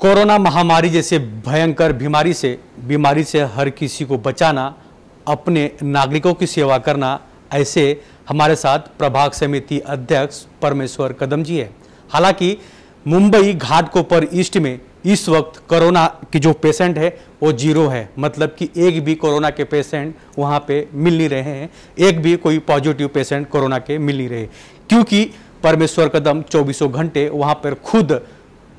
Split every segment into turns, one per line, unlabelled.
corona महामारी जैसे भयंकर बीमारी से बीमारी से हर किसी को बचाना अपने नागरिकों की सेवा करना ऐसे हमारे साथ प्रभाग समिति अध्यक्ष परमेश्वर कदम जी है हालांकि मुंबई घाटकोपर ईस्ट में इस वक्त कोरोना की जो पेशेंट है वो जीरो है मतलब कि एक भी कोरोना के पेशेंट वहाँ पे मिल नहीं रहे हैं एक भी कोई पॉजिटिव पेशेंट कोरोना के मिल नहीं रहे क्योंकि परमेश्वर कदम चौबीसों घंटे वहाँ पर खुद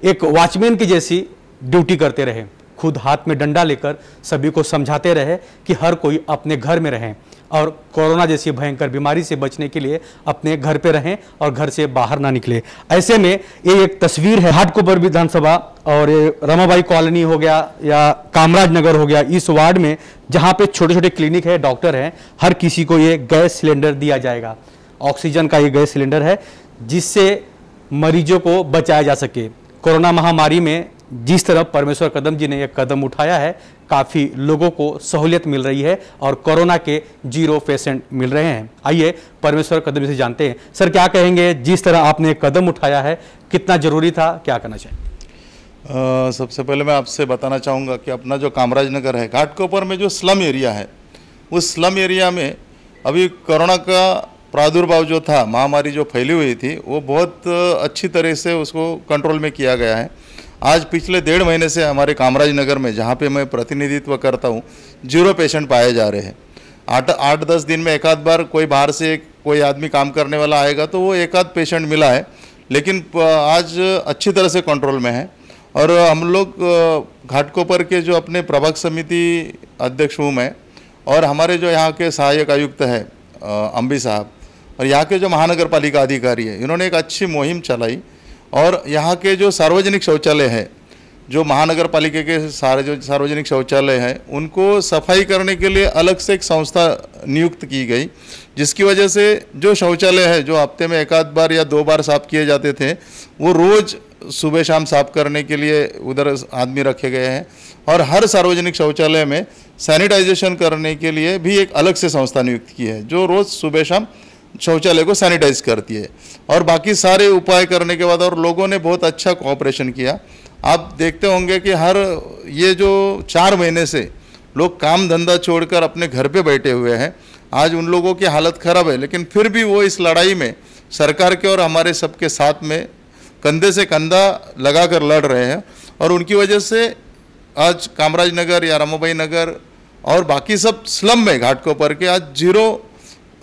एक वॉचमैन की जैसी ड्यूटी करते रहे खुद हाथ में डंडा लेकर सभी को समझाते रहे कि हर कोई अपने घर में रहें और कोरोना जैसी भयंकर बीमारी से बचने के लिए अपने घर पर रहें और घर से बाहर ना निकले ऐसे में ये एक तस्वीर है हाटकोपर विधानसभा और ये रमाबाई कॉलोनी हो गया या कामराज नगर हो गया इस वार्ड में जहाँ पे छोटे छोटे क्लिनिक है डॉक्टर हैं हर किसी को ये गैस सिलेंडर दिया जाएगा ऑक्सीजन का ये गैस सिलेंडर है जिससे मरीजों को बचाया जा सके कोरोना महामारी में जिस तरह परमेश्वर कदम जी ने यह कदम उठाया है काफ़ी लोगों को सहूलियत मिल रही है और कोरोना के जीरो पेशेंट मिल रहे हैं आइए परमेश्वर कदम जी से जानते हैं सर क्या कहेंगे जिस तरह आपने कदम उठाया है कितना ज़रूरी था क्या करना चाहिए
सबसे पहले मैं आपसे बताना चाहूँगा कि अपना जो कामराज नगर है घाटकोपर में जो स्लम एरिया है उस स्लम एरिया में अभी कोरोना का प्रादुर्भाव जो था महामारी जो फैली हुई थी वो बहुत अच्छी तरह से उसको कंट्रोल में किया गया है आज पिछले डेढ़ महीने से हमारे कामराज नगर में जहाँ पे मैं प्रतिनिधित्व करता हूँ जीरो पेशेंट पाए जा रहे हैं आठ आठ दस दिन में एक आध बार कोई बाहर से कोई आदमी काम करने वाला आएगा तो वो एक आध पेशेंट मिला है लेकिन आज अच्छी तरह से कंट्रोल में है और हम लोग घाटकोपर के जो अपने प्रभाग समिति अध्यक्ष हूँ मैं और हमारे जो यहाँ के सहायक आयुक्त है अम्बी साहब और यहाँ के जो महानगर पालिका अधिकारी है इन्होंने एक अच्छी मुहिम चलाई और यहाँ के जो सार्वजनिक शौचालय है जो महानगर पालिका के सारे जो सार्वजनिक शौचालय हैं उनको सफाई करने के लिए अलग से एक संस्था नियुक्त की गई जिसकी वजह से जो शौचालय है जो हफ्ते में एक आध बार या दो बार साफ किए जाते थे वो रोज़ सुबह शाम साफ करने के लिए उधर आदमी रखे गए हैं और हर सार्वजनिक शौचालय में सैनिटाइजेशन करने के लिए भी एक अलग से संस्था नियुक्त की है जो रोज़ सुबह शाम शौचालय को सैनिटाइज कर दिए और बाकी सारे उपाय करने के बाद और लोगों ने बहुत अच्छा कोऑपरेशन किया आप देखते होंगे कि हर ये जो चार महीने से लोग काम धंधा छोड़कर अपने घर पे बैठे हुए हैं आज उन लोगों की हालत ख़राब है लेकिन फिर भी वो इस लड़ाई में सरकार के और हमारे सबके साथ में कंधे से कंधा लगा कर लड़ रहे हैं और उनकी वजह से आज कामराज नगर या रामोबाई नगर और बाकी सब स्लम में घाटकों पर के आज जीरो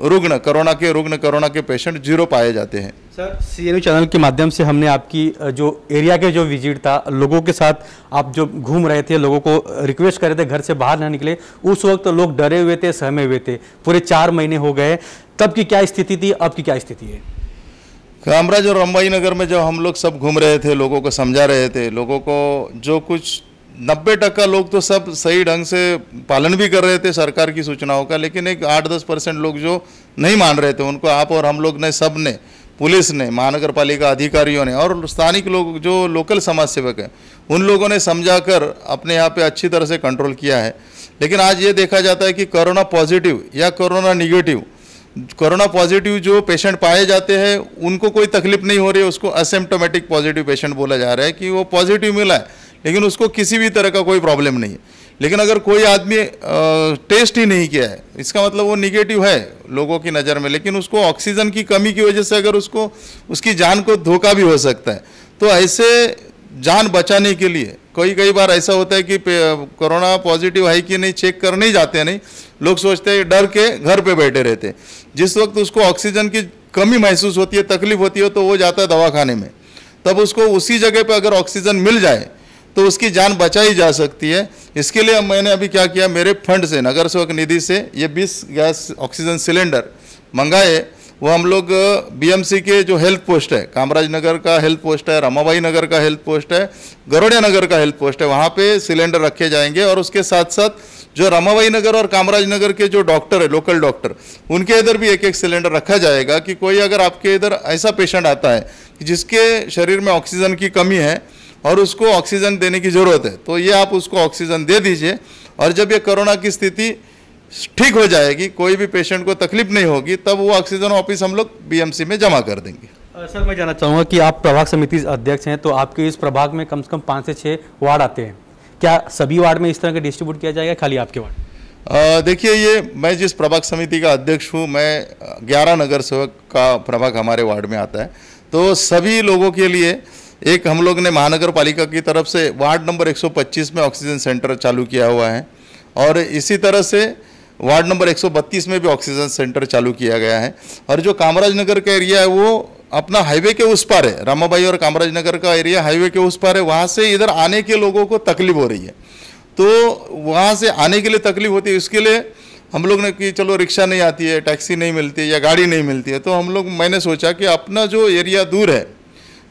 रुग्ण कोरोना के रुग्ण कोरोना के पेशेंट जीरो पाए जाते हैं सर
सी चैनल के माध्यम से हमने आपकी जो एरिया के जो विजिट था लोगों के साथ आप जो घूम रहे थे लोगों को रिक्वेस्ट कर रहे थे घर से बाहर ना निकले उस वक्त लोग डरे हुए थे सहमे हुए थे पूरे चार महीने हो गए तब की क्या स्थिति थी अब की
क्या स्थिति है कामराज और रम्बाई नगर में जब हम लोग सब घूम रहे थे लोगों को समझा रहे थे लोगों को जो कुछ नब्बे टक्का लोग तो सब सही ढंग से पालन भी कर रहे थे सरकार की सूचनाओं का लेकिन एक आठ दस परसेंट लोग जो नहीं मान रहे थे उनको आप और हम लोग ने सब ने पुलिस ने महानगर पालिका अधिकारियों ने और स्थानिक लोग जो लोकल समाज सेवक हैं उन लोगों ने समझा कर अपने यहाँ पे अच्छी तरह से कंट्रोल किया है लेकिन आज ये देखा जाता है कि कोरोना पॉजिटिव या कोरोना निगेटिव कोरोना पॉजिटिव जो पेशेंट पाए जाते हैं उनको कोई तकलीफ नहीं हो रही है उसको असिम्टोमेटिक पॉजिटिव पेशेंट बोला जा रहा है कि वो पॉजिटिव मिला है लेकिन उसको किसी भी तरह का कोई प्रॉब्लम नहीं है लेकिन अगर कोई आदमी टेस्ट ही नहीं किया है इसका मतलब वो निगेटिव है लोगों की नज़र में लेकिन उसको ऑक्सीजन की कमी की वजह से अगर उसको उसकी जान को धोखा भी हो सकता है तो ऐसे जान बचाने के लिए कई कई बार ऐसा होता है कि कोरोना पॉजिटिव है कि नहीं चेक करने ही जाते हैं नहीं लोग सोचते हैं डर के घर पे बैठे रहते हैं जिस वक्त उसको ऑक्सीजन की कमी महसूस होती है तकलीफ होती है तो वो जाता है दवा खाने में तब उसको उसी जगह पे अगर ऑक्सीजन मिल जाए तो उसकी जान बचाई जा सकती है इसके लिए मैंने अभी क्या किया मेरे फंड से नगर सेवक निधि से ये 20 गैस ऑक्सीजन सिलेंडर मंगाए वो हम लोग बीएमसी के जो हेल्थ पोस्ट है कामराज नगर का हेल्थ पोस्ट है रमाबाई नगर का हेल्थ पोस्ट है गरोड़िया नगर का हेल्थ पोस्ट है वहाँ पे सिलेंडर रखे जाएंगे और उसके साथ साथ जो रमाबाई नगर और कामराज नगर के जो डॉक्टर है लोकल डॉक्टर उनके इधर भी एक एक सिलेंडर रखा जाएगा कि कोई अगर आपके इधर ऐसा पेशेंट आता है जिसके शरीर में ऑक्सीजन की कमी है और उसको ऑक्सीजन देने की ज़रूरत है तो ये आप उसको ऑक्सीजन दे दीजिए और जब ये कोरोना की स्थिति ठीक हो जाएगी कोई भी पेशेंट को तकलीफ नहीं होगी तब वो ऑक्सीजन ऑफिस हम लोग बी में जमा कर देंगे
सर मैं जानना चाहूँगा कि आप प्रभाग समिति अध्यक्ष हैं तो आपके इस प्रभाग में कम से कम पाँच से छः वार्ड आते हैं क्या सभी वार्ड में इस तरह का डिस्ट्रीब्यूट किया जाएगा खाली आपके
वार्ड देखिए ये मैं जिस प्रभाग समिति का अध्यक्ष हूँ मैं ग्यारह नगर सेवक का प्रभाग हमारे वार्ड में आता है तो सभी लोगों के लिए एक हम लोग ने महानगर पालिका की तरफ से वार्ड नंबर 125 में ऑक्सीजन सेंटर चालू किया हुआ है और इसी तरह से वार्ड नंबर 132 में भी ऑक्सीजन सेंटर चालू किया गया है और जो कामराज नगर का एरिया है वो अपना हाईवे के उस पार है रामाबाई और कामराज नगर का एरिया हाईवे के उस पार है वहाँ से इधर आने के लोगों को तकलीफ हो रही है तो वहाँ से आने के लिए तकलीफ होती है उसके लिए हम लोग ने कि चलो रिक्शा नहीं आती है टैक्सी नहीं मिलती है या गाड़ी नहीं मिलती है तो हम लोग मैंने सोचा कि अपना जो एरिया दूर है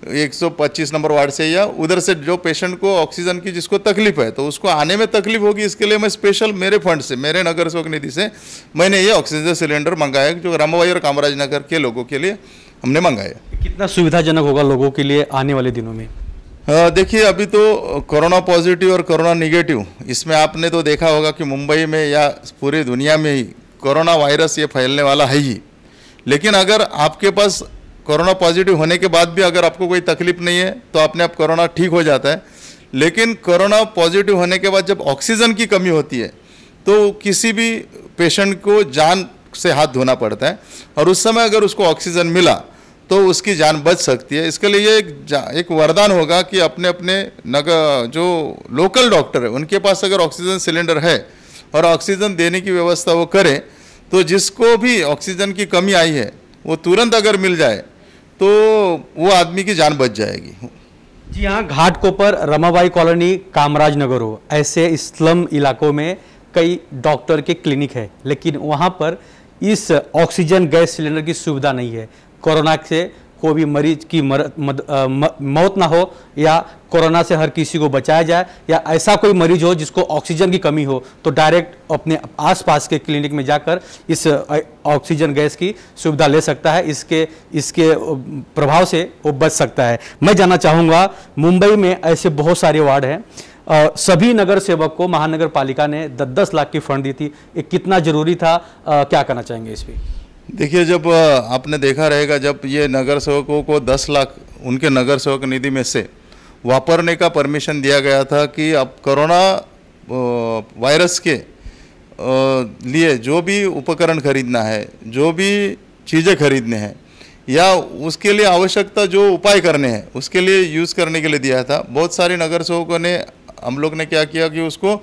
125 नंबर वार्ड से या उधर से जो पेशेंट को ऑक्सीजन की जिसको तकलीफ है तो उसको आने में तकलीफ होगी इसके लिए मैं स्पेशल मेरे फंड से मेरे नगर सेवक निधि से मैंने ये ऑक्सीजन सिलेंडर मंगाया जो रामाबाई और कामराज नगर के लोगों के लिए हमने मंगाया कितना सुविधाजनक होगा लोगों के लिए आने वाले दिनों में देखिए अभी तो कोरोना पॉजिटिव और कोरोना निगेटिव इसमें आपने तो देखा होगा कि मुंबई में या पूरी दुनिया में ही कोरोना वायरस ये फैलने वाला है ही लेकिन अगर आपके पास कोरोना पॉजिटिव होने के बाद भी अगर आपको कोई तकलीफ नहीं है तो अपने आप कोरोना ठीक हो जाता है लेकिन कोरोना पॉजिटिव होने के बाद जब ऑक्सीजन की कमी होती है तो किसी भी पेशेंट को जान से हाथ धोना पड़ता है और उस समय अगर उसको ऑक्सीजन मिला तो उसकी जान बच सकती है इसके लिए एक एक वरदान होगा कि अपने अपने नगर जो लोकल डॉक्टर है उनके पास अगर ऑक्सीजन सिलेंडर है और ऑक्सीजन देने की व्यवस्था वो करें तो जिसको भी ऑक्सीजन की कमी आई है वो तुरंत अगर मिल जाए तो वो आदमी की जान बच जाएगी जी हाँ घाट
कोपर रमाबाई कॉलोनी कामराज नगर हो ऐसे स्लम इलाकों में कई डॉक्टर के क्लिनिक है लेकिन वहाँ पर इस ऑक्सीजन गैस सिलेंडर की सुविधा नहीं है कोरोना से कोई भी मरीज की मर, मद, आ, म, मौत ना हो या कोरोना से हर किसी को बचाया जाए या ऐसा कोई मरीज हो जिसको ऑक्सीजन की कमी हो तो डायरेक्ट अपने आसपास के क्लिनिक में जाकर इस ऑक्सीजन गैस की सुविधा ले सकता है इसके इसके प्रभाव से वो बच सकता है मैं जानना चाहूँगा मुंबई में ऐसे बहुत सारे वार्ड हैं और सभी नगर सेवक को महानगर पालिका ने दस दस लाख की फंड दी थी ये कितना जरूरी था आ, क्या करना चाहेंगे इस पर
देखिए जब आपने देखा रहेगा जब ये नगर सेवकों को 10 लाख उनके नगर सेवक निधि में से वापरने का परमिशन दिया गया था कि अब कोरोना वायरस के लिए जो भी उपकरण खरीदना है जो भी चीज़ें खरीदने हैं या उसके लिए आवश्यकता जो उपाय करने हैं उसके लिए यूज़ करने के लिए दिया था बहुत सारे नगर सेवकों ने हम लोग ने क्या किया कि उसको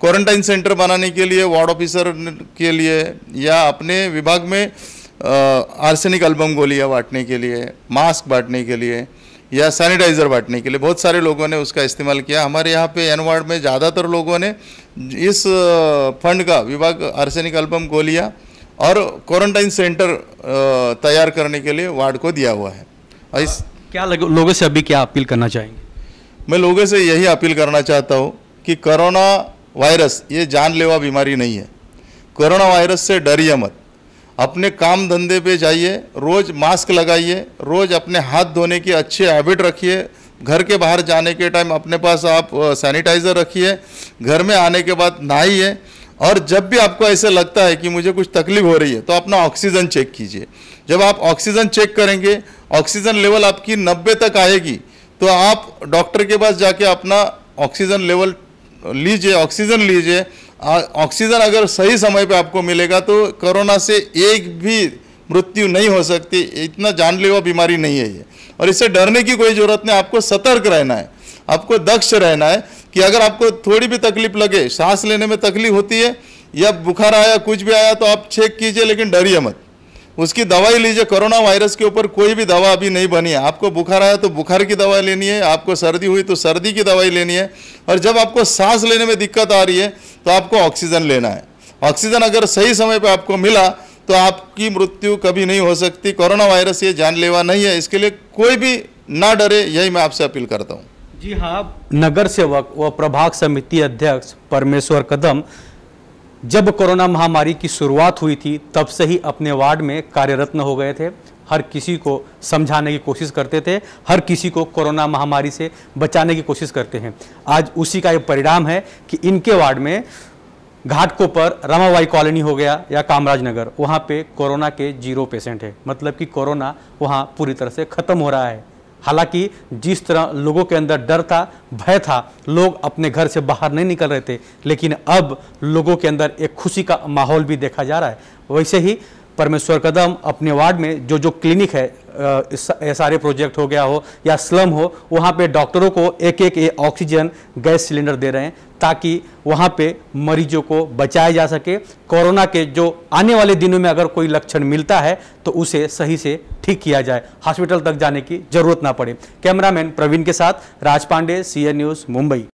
क्वारंटाइन सेंटर बनाने के लिए वार्ड ऑफिसर के लिए या अपने विभाग में आर्सेनिक अल्बम गोलियाँ बांटने के लिए मास्क बांटने के लिए या सैनिटाइज़र बांटने के लिए बहुत सारे लोगों ने उसका इस्तेमाल किया हमारे यहाँ पे एन वार्ड में ज़्यादातर लोगों ने इस फंड का विभाग आर्सेनिक अल्बम गोलियाँ और क्वारंटाइन सेंटर तैयार करने के लिए वार्ड को दिया हुआ है इस क्या लोगों से अभी क्या अपील करना चाहेंगे मैं लोगों से यही अपील करना चाहता हूँ कि करोना वायरस ये जानलेवा बीमारी नहीं है कोरोना वायरस से डरिए मत अपने काम धंधे पे जाइए रोज़ मास्क लगाइए रोज़ अपने हाथ धोने की अच्छी हैबिट रखिए घर के बाहर जाने के टाइम अपने पास आप सैनिटाइज़र रखिए घर में आने के बाद नहाइए और जब भी आपको ऐसे लगता है कि मुझे कुछ तकलीफ हो रही है तो अपना ऑक्सीजन चेक कीजिए जब आप ऑक्सीजन चेक करेंगे ऑक्सीजन लेवल आपकी नब्बे तक आएगी तो आप डॉक्टर के पास जाके अपना ऑक्सीजन लेवल लीजिए ऑक्सीजन लीजिए ऑक्सीजन अगर सही समय पे आपको मिलेगा तो कोरोना से एक भी मृत्यु नहीं हो सकती इतना जानलेवा बीमारी नहीं है ये और इससे डरने की कोई ज़रूरत नहीं आपको सतर्क रहना है आपको दक्ष रहना है कि अगर आपको थोड़ी भी तकलीफ लगे सांस लेने में तकलीफ होती है या बुखार आया कुछ भी आया तो आप चेक कीजिए लेकिन डरिए मत उसकी दवाई लीजिए कोरोना वायरस के ऊपर कोई भी दवा अभी नहीं बनी है आपको बुखार आया तो बुखार की दवाई लेनी है आपको सर्दी हुई तो सर्दी की दवाई लेनी है और जब आपको सांस लेने में दिक्कत आ रही है तो आपको ऑक्सीजन लेना है ऑक्सीजन अगर सही समय पर आपको मिला तो आपकी मृत्यु कभी नहीं हो सकती कोरोना वायरस ये जानलेवा नहीं है इसके लिए कोई भी ना डरे यही मैं आपसे अपील करता हूँ
जी हाँ नगर सेवक व प्रभाग समिति अध्यक्ष परमेश्वर कदम जब कोरोना महामारी की शुरुआत हुई थी तब से ही अपने वार्ड में कार्यरत्न हो गए थे हर किसी को समझाने की कोशिश करते थे हर किसी को कोरोना महामारी से बचाने की कोशिश करते हैं आज उसी का ये परिणाम है कि इनके वार्ड में घाटकों पर रामाबाई कॉलोनी हो गया या कामराज नगर वहाँ पे कोरोना के जीरो पेशेंट है मतलब कि कोरोना वहाँ पूरी तरह से ख़त्म हो रहा है हालांकि जिस तरह लोगों के अंदर डर था भय था लोग अपने घर से बाहर नहीं निकल रहे थे लेकिन अब लोगों के अंदर एक खुशी का माहौल भी देखा जा रहा है वैसे ही परमेश्वर कदम अपने वार्ड में जो जो क्लिनिक है एस आर प्रोजेक्ट हो गया हो या स्लम हो वहाँ पे डॉक्टरों को एक एक ऑक्सीजन गैस सिलेंडर दे रहे हैं ताकि वहाँ पे मरीजों को बचाया जा सके कोरोना के जो आने वाले दिनों में अगर कोई लक्षण मिलता है तो उसे सही से ठीक किया जाए हॉस्पिटल तक जाने की जरूरत ना पड़े कैमरामैन प्रवीण के साथ राज पांडे सी न्यूज़ मुंबई